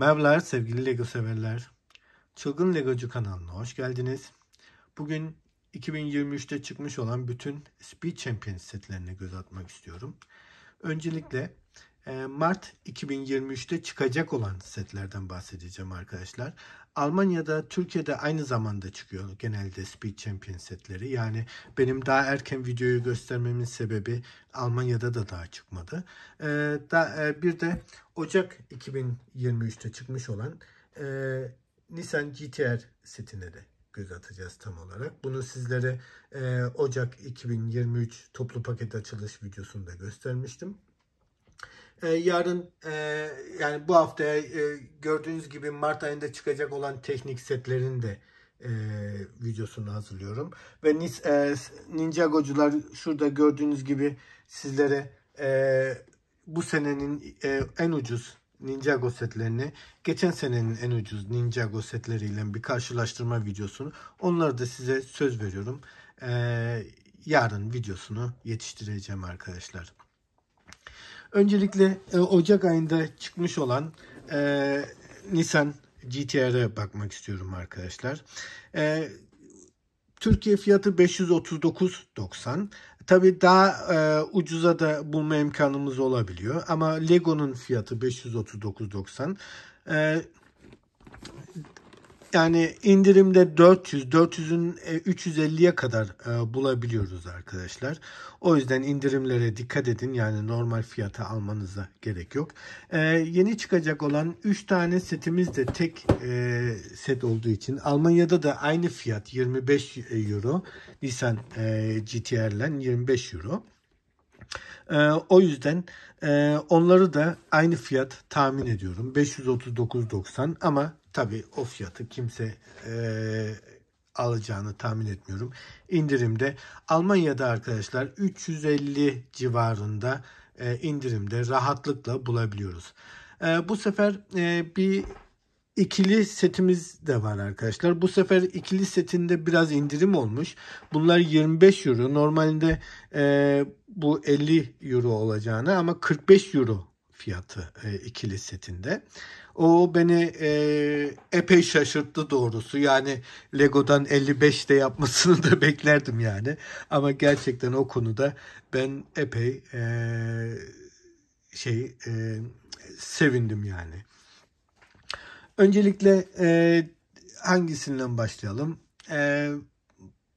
Merhabalar sevgili Lego severler. Çılgın Legocu kanalına hoş geldiniz. Bugün 2023'te çıkmış olan bütün Speed Champions setlerine göz atmak istiyorum. Öncelikle ee, Mart 2023'te çıkacak olan setlerden bahsedeceğim arkadaşlar. Almanya'da, Türkiye'de aynı zamanda çıkıyor genelde Speed Champion setleri. Yani benim daha erken videoyu göstermemin sebebi Almanya'da da daha çıkmadı. Ee, da e, Bir de Ocak 2023'te çıkmış olan e, Nissan GTR setine de göz atacağız tam olarak. Bunu sizlere e, Ocak 2023 toplu paket açılış videosunda göstermiştim. E, yarın e, yani bu haftaya e, gördüğünüz gibi Mart ayında çıkacak olan teknik setlerin de e, videosunu hazırlıyorum. Ve e, Ninjagocular şurada gördüğünüz gibi sizlere e, bu senenin e, en ucuz Ninjago setlerini geçen senenin en ucuz Ninjago setleriyle bir karşılaştırma videosunu onları da size söz veriyorum. Ee, yarın videosunu yetiştireceğim arkadaşlar. Öncelikle e, Ocak ayında çıkmış olan e, Nissan GTR'e bakmak istiyorum arkadaşlar. E, Türkiye fiyatı 539.90. Tabi daha e, ucuza da bulma imkanımız olabiliyor. Ama Lego'nun fiyatı 539.90. E, yani indirimde 400, 400'ün 350'ye kadar e, bulabiliyoruz arkadaşlar. O yüzden indirimlere dikkat edin. Yani normal fiyata almanıza gerek yok. E, yeni çıkacak olan 3 tane setimiz de tek e, set olduğu için Almanya'da da aynı fiyat 25 euro. Nissan e, GTR'len 25 euro. o yüzden onları da aynı fiyat tahmin ediyorum. 539.90 ama Tabii o fiyatı kimse e, alacağını tahmin etmiyorum. İndirimde Almanya'da arkadaşlar 350 civarında e, indirimde rahatlıkla bulabiliyoruz. E, bu sefer e, bir ikili setimiz de var arkadaşlar. Bu sefer ikili setinde biraz indirim olmuş. Bunlar 25 euro. Normalde e, bu 50 euro olacağını ama 45 euro fiyatı e, ikili setinde. O beni e, epey şaşırttı doğrusu. Yani Lego'dan 55 de yapmasını da beklerdim yani. Ama gerçekten o konuda ben epey e, şey e, sevindim yani. Öncelikle e, hangisinden başlayalım? E,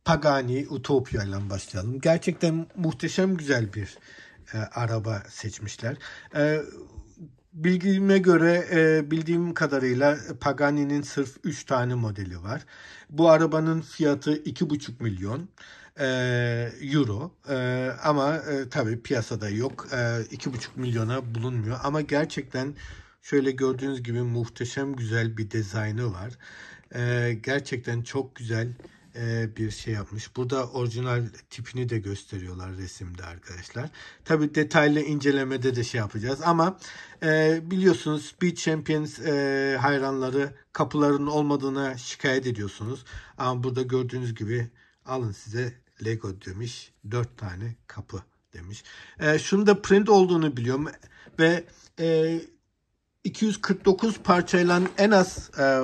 Pagani Utopia ile başlayalım. Gerçekten muhteşem güzel bir e, araba seçmişler. E, Bilgime göre e, bildiğim kadarıyla Pagani'nin sırf 3 tane modeli var. Bu arabanın fiyatı 2,5 milyon e, euro e, ama e, tabii piyasada yok. E, 2,5 milyona bulunmuyor ama gerçekten şöyle gördüğünüz gibi muhteşem güzel bir dizaynı var. E, gerçekten çok güzel e, bir şey yapmış. Burada orijinal tipini de gösteriyorlar resimde arkadaşlar. Tabi detaylı incelemede de şey yapacağız ama e, biliyorsunuz Beat Champions e, hayranları kapıların olmadığına şikayet ediyorsunuz. Ama burada gördüğünüz gibi alın size Lego demiş. 4 tane kapı demiş. E, şunu da print olduğunu biliyorum ve e, 249 parçayla en az e,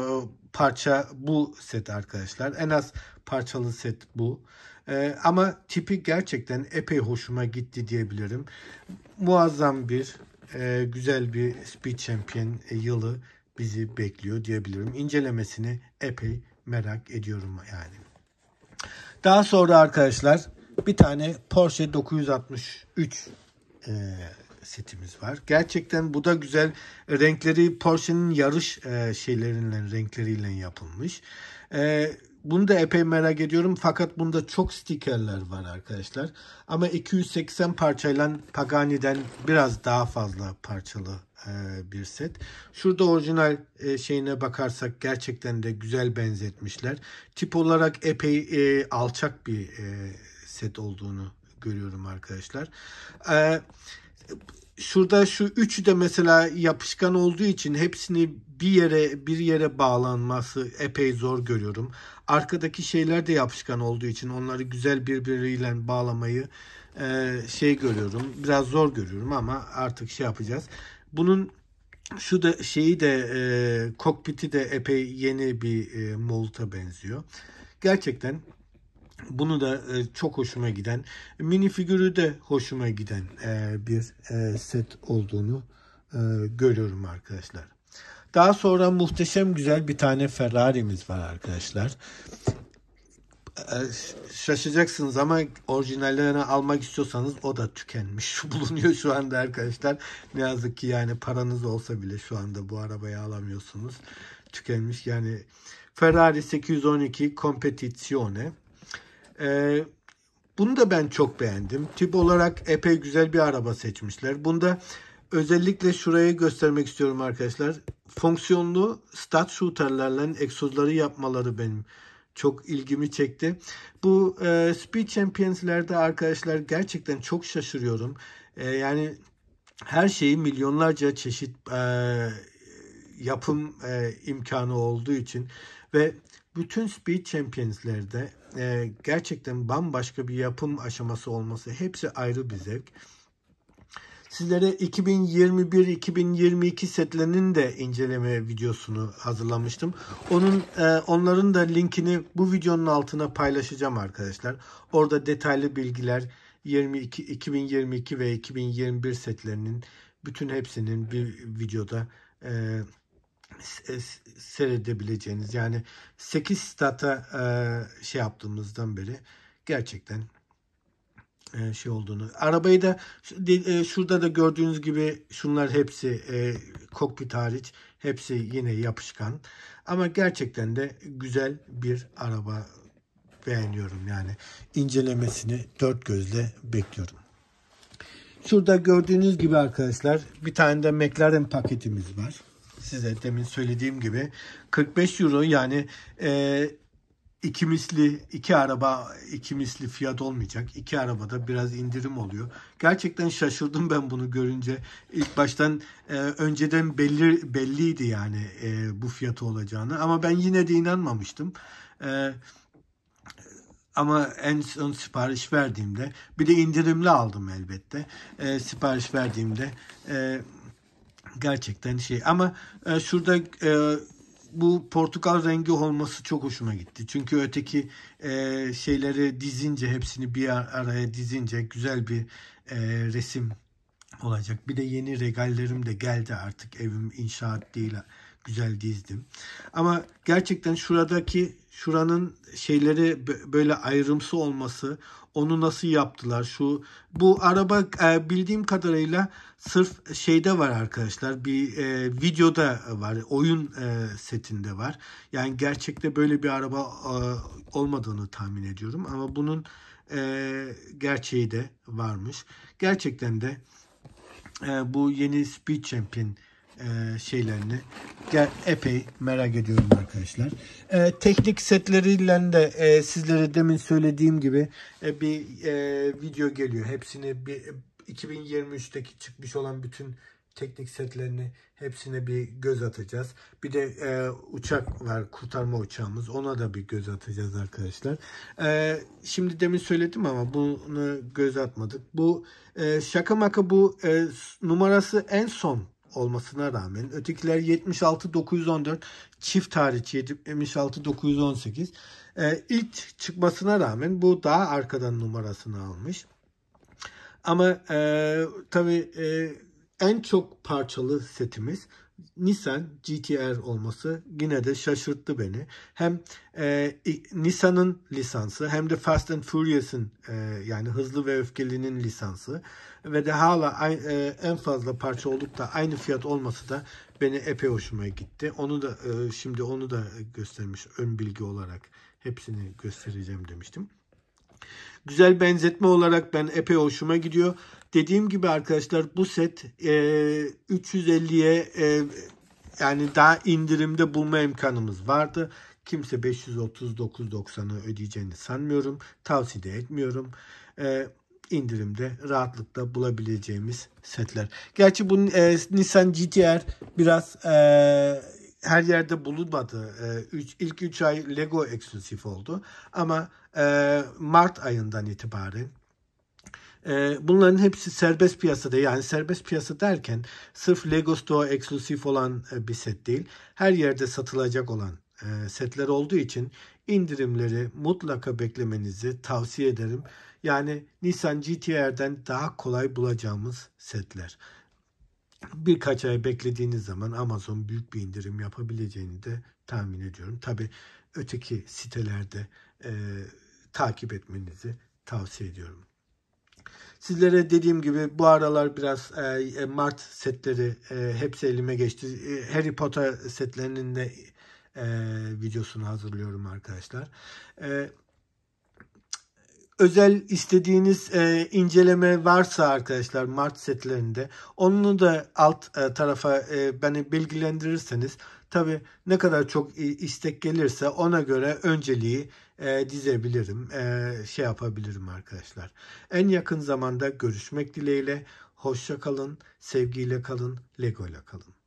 parça bu set arkadaşlar. En az parçalı set bu. Ee, ama tipi gerçekten epey hoşuma gitti diyebilirim. Muazzam bir, e, güzel bir Speed Champion e, yılı bizi bekliyor diyebilirim. İncelemesini epey merak ediyorum yani. Daha sonra arkadaşlar bir tane Porsche 963 e, setimiz var. Gerçekten bu da güzel. Renkleri Porsche'nin yarış e, şeylerinden renkleriyle yapılmış. E, bunu da epey merak ediyorum. Fakat bunda çok stikerler var arkadaşlar. Ama 280 parçayla Pagani'den biraz daha fazla parçalı e, bir set. Şurada orijinal e, şeyine bakarsak gerçekten de güzel benzetmişler. Tip olarak epey e, alçak bir set olduğunu görüyorum arkadaşlar. Evet şurada şu üçü de mesela yapışkan olduğu için hepsini bir yere bir yere bağlanması epey zor görüyorum. Arkadaki şeyler de yapışkan olduğu için onları güzel birbiriyle bağlamayı e, şey görüyorum. Biraz zor görüyorum ama artık şey yapacağız. Bunun şu da şeyi de e, kokpiti de epey yeni bir e, molta benziyor. Gerçekten bunu da e, çok hoşuma giden, mini figürü de hoşuma giden e, bir e, set olduğunu görüyorum arkadaşlar. Daha sonra muhteşem güzel bir tane Ferrari'miz var arkadaşlar. Şaşacaksınız ama orijinallerini almak istiyorsanız o da tükenmiş bulunuyor şu anda arkadaşlar. Ne yazık ki yani paranız olsa bile şu anda bu arabayı alamıyorsunuz. Tükenmiş yani Ferrari 812 Competizione ee, bunu da ben çok beğendim. Tip olarak epey güzel bir araba seçmişler. Bunda özellikle şurayı göstermek istiyorum arkadaşlar. Fonksiyonlu stat shooterlarla egzozları yapmaları benim çok ilgimi çekti. Bu e, Speed Champions'lerde arkadaşlar gerçekten çok şaşırıyorum. E, yani her şeyi milyonlarca çeşit e, yapım e, imkanı olduğu için ve bütün Speed Champions'lerde e, gerçekten bambaşka bir yapım aşaması olması hepsi ayrı bir zevk. Sizlere 2021-2022 setlerinin de inceleme videosunu hazırlamıştım. Onun e, onların da linkini bu videonun altına paylaşacağım arkadaşlar. Orada detaylı bilgiler 22 2022 ve 2021 setlerinin bütün hepsinin bir videoda e, e, seyredebileceğiniz yani 8 stata e, şey yaptığımızdan beri gerçekten e, şey olduğunu. Arabayı da e, şurada da gördüğünüz gibi şunlar hepsi e, kokpit hariç hepsi yine yapışkan. Ama gerçekten de güzel bir araba beğeniyorum yani. incelemesini dört gözle bekliyorum. Şurada gördüğünüz gibi arkadaşlar bir tane de McLaren paketimiz var size demin söylediğim gibi 45 euro yani e, iki misli iki araba iki misli fiyat olmayacak. iki arabada biraz indirim oluyor. Gerçekten şaşırdım ben bunu görünce. ilk baştan e, önceden belli belliydi yani e, bu fiyatı olacağını ama ben yine de inanmamıştım. E, ama en son sipariş verdiğimde bir de indirimli aldım elbette. E, sipariş verdiğimde e, gerçekten şey ama e, şurada e, bu portakal rengi olması çok hoşuma gitti. Çünkü öteki e, şeyleri dizince hepsini bir araya dizince güzel bir e, resim olacak. Bir de yeni regallerim de geldi artık evim inşaat değil güzel dizdim. Ama gerçekten şuradaki şuranın şeyleri böyle ayrımsı olması onu nasıl yaptılar şu bu araba e, bildiğim kadarıyla sırf şeyde var arkadaşlar bir e, videoda var oyun e, setinde var yani gerçekte böyle bir araba e, olmadığını tahmin ediyorum ama bunun e, gerçeği de varmış gerçekten de e, bu yeni Speed Champion e, şeylerini Ger epey merak ediyorum arkadaşlar. Ee, teknik setleriyle de e, sizlere demin söylediğim gibi e, bir e, video geliyor. Hepsini bir 2023'teki e, çıkmış olan bütün teknik setlerini hepsine bir göz atacağız. Bir de e, uçak var kurtarma uçağımız ona da bir göz atacağız arkadaşlar. E, şimdi demin söyledim ama bunu göz atmadık. Bu e, şaka maka bu e, numarası en son olmasına rağmen ötekiler 76 914 çift hariç 76 918 ee, ilk çıkmasına rağmen bu daha arkadan numarasını almış. Ama e, tabii e, en çok parçalı setimiz Nissan GTR olması yine de şaşırttı beni. Hem e, Nissan'ın lisansı hem de Fast and Furious'ın e, yani Hızlı ve Öfkeli'nin lisansı ve de hala e, en fazla parça olup da aynı fiyat olması da beni epey hoşuma gitti. Onu da e, şimdi onu da göstermiş ön bilgi olarak hepsini göstereceğim demiştim. Güzel benzetme olarak ben epey hoşuma gidiyor. Dediğim gibi arkadaşlar bu set e, 350'ye e, yani daha indirimde bulma imkanımız vardı. Kimse 539.90'ı ödeyeceğini sanmıyorum. Tavsiye de etmiyorum. E, indirimde rahatlıkla bulabileceğimiz setler. Gerçi bu e, Nissan GTR biraz e, her yerde bulunmadı. E, üç, ilk 3 ay Lego eksklusif oldu. Ama e, Mart ayından itibaren e, bunların hepsi serbest piyasada yani serbest piyasa derken sırf Lego Store eksklusif olan e, bir set değil. Her yerde satılacak olan e, setler olduğu için indirimleri mutlaka beklemenizi tavsiye ederim. Yani Nissan GTR'den daha kolay bulacağımız setler birkaç ay beklediğiniz zaman Amazon büyük bir indirim yapabileceğini de tahmin ediyorum. Tabi öteki sitelerde e, takip etmenizi tavsiye ediyorum. Sizlere dediğim gibi bu aralar biraz e, e, Mart setleri e, hepsi elime geçti. E, Harry Potter setlerinin de e, videosunu hazırlıyorum arkadaşlar. Evet özel istediğiniz e, inceleme varsa arkadaşlar Mart setlerinde onu da alt e, tarafa e, beni bilgilendirirseniz tabi ne kadar çok istek gelirse ona göre önceliği e, dizebilirim e, şey yapabilirim arkadaşlar. En yakın zamanda görüşmek dileğiyle hoşça kalın sevgiyle kalın Lego ile kalın.